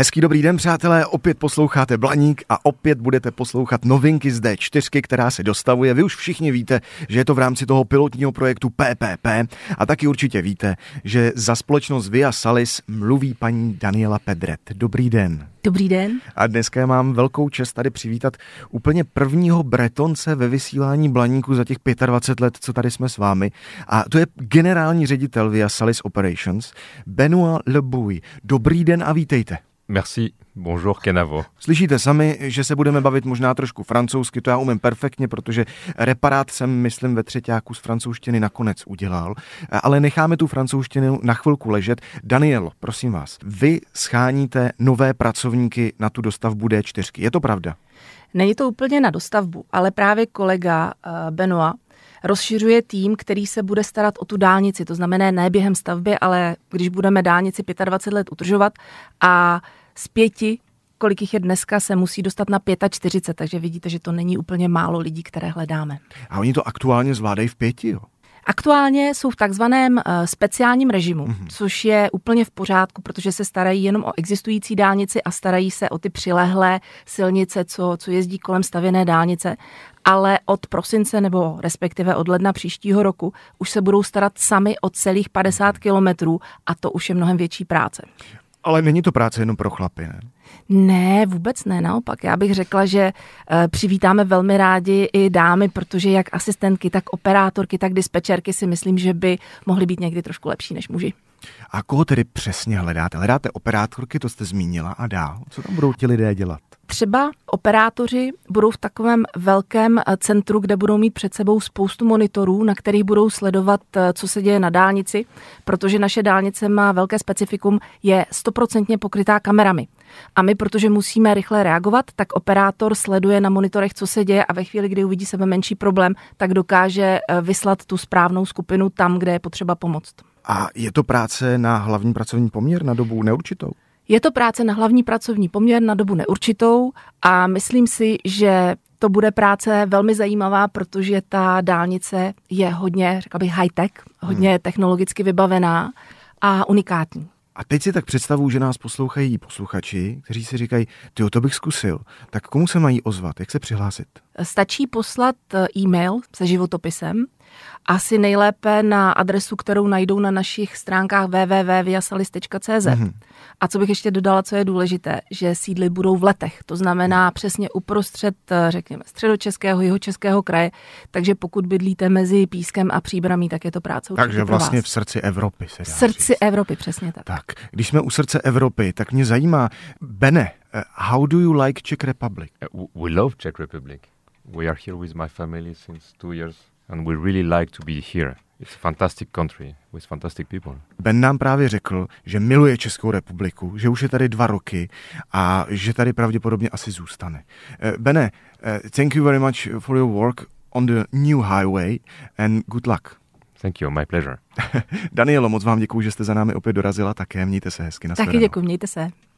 Hezký dobrý den, přátelé, opět posloucháte Blaník a opět budete poslouchat novinky z D4, která se dostavuje. Vy už všichni víte, že je to v rámci toho pilotního projektu PPP a taky určitě víte, že za společnost Via Salis mluví paní Daniela Pedret. Dobrý den. Dobrý den. A dneska mám velkou čest tady přivítat úplně prvního Bretonce ve vysílání Blaníku za těch 25 let, co tady jsme s vámi. A to je generální ředitel via Salis Operations, Benoit Lebouy. Dobrý den a vítejte. Merci. Bonjour, Kenavo. Slyšíte sami, že se budeme bavit možná trošku francouzsky, to já umím perfektně, protože reparát jsem, myslím, ve třetíku z francouzštiny nakonec udělal, ale necháme tu francouzštinu na chvilku ležet. Daniel, prosím vás, vy scháníte nové pracovníky na tu dostavbu D4, je to pravda? Není to úplně na dostavbu, ale právě kolega eh, Benoa rozšiřuje tým, který se bude starat o tu dálnici, to znamená ne během stavby, ale když budeme dálnici 25 let udržovat a z pěti, kolik jich je dneska, se musí dostat na 45, takže vidíte, že to není úplně málo lidí, které hledáme. A oni to aktuálně zvládají v pěti, jo? Aktuálně jsou v takzvaném eh, speciálním režimu, mm-hmm. což je úplně v pořádku, protože se starají jenom o existující dálnici a starají se o ty přilehlé silnice, co, co jezdí kolem stavěné dálnice. Ale od prosince nebo respektive od ledna příštího roku už se budou starat sami o celých 50 kilometrů a to už je mnohem větší práce. Ale není to práce jenom pro chlapy, ne? Ne, vůbec ne, naopak. Já bych řekla, že eh, přivítáme velmi rádi i dámy, protože jak asistentky, tak operátorky, tak dispečerky si myslím, že by mohly být někdy trošku lepší než muži. A koho tedy přesně hledáte? Hledáte operátorky, to jste zmínila, a dál. Co tam budou ti lidé dělat? třeba operátoři budou v takovém velkém eh, centru, kde budou mít před sebou spoustu monitorů, na kterých budou sledovat, eh, co se děje na dálnici, protože naše dálnice má velké specifikum, je stoprocentně pokrytá kamerami. A my, protože musíme rychle reagovat, tak operátor sleduje na monitorech, co se děje a ve chvíli, kdy uvidí sebe menší problém, tak dokáže eh, vyslat tu správnou skupinu tam, kde je potřeba pomoct. A je to práce na hlavní pracovní poměr na dobu neurčitou? Je to práce na hlavní pracovní poměr na dobu neurčitou a myslím si, že to bude práce velmi zajímavá, protože ta dálnice je hodně, řekla bych, high-tech, hodně hmm. technologicky vybavená a unikátní. A teď si tak představu, že nás poslouchají posluchači, kteří si říkají, ty to bych zkusil. Tak komu se mají ozvat? Jak se přihlásit? Stačí poslat eh, e-mail se životopisem asi nejlépe na adresu, kterou najdou na našich stránkách www.viasalis.cz. Mm-hmm. A co bych ještě dodala, co je důležité, že sídly budou v letech, to znamená mhm. přesně uprostřed, eh, řekněme, středočeského, jihočeského kraje, takže pokud bydlíte mezi Pískem a Příbramí, tak je to práce Takže vlastně vás. v srdci Evropy se dá V srdci říct. Evropy, přesně tak. Tak, když jsme u srdce Evropy, tak mě zajímá, Bene, eh, how do you like Czech Republic? Eh, we love Czech Republic. We are here with my family since two years and we really like to be here. It's a fantastic country with fantastic people. Ben nám právě řekl, že miluje Českou republiku, že už je tady dva roky a že tady pravděpodobně asi zůstane. Uh, Bene, uh, thank you very much for your work on the new highway and good luck. Thank you, my pleasure. Danielo, moc vám děkuji, že jste za námi opět dorazila, také mějte se hezky. Taky děkuji, mějte se.